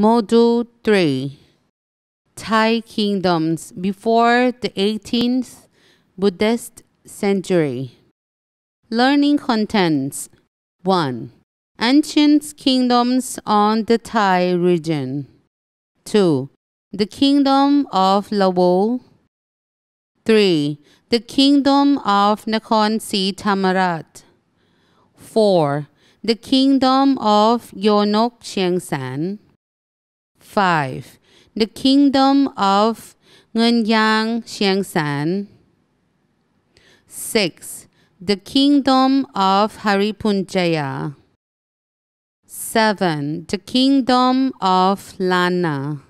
Module 3 Thai Kingdoms before the 18th Buddhist century. Learning contents 1. Ancient kingdoms on the Thai region. 2. The Kingdom of Lavo 3. The Kingdom of Nakhon Si Thammarat. 4. The Kingdom of Yonok Chiang San. 5. The Kingdom of Nanyang Xiang 6. The Kingdom of Haripunjaya. 7. The Kingdom of Lana.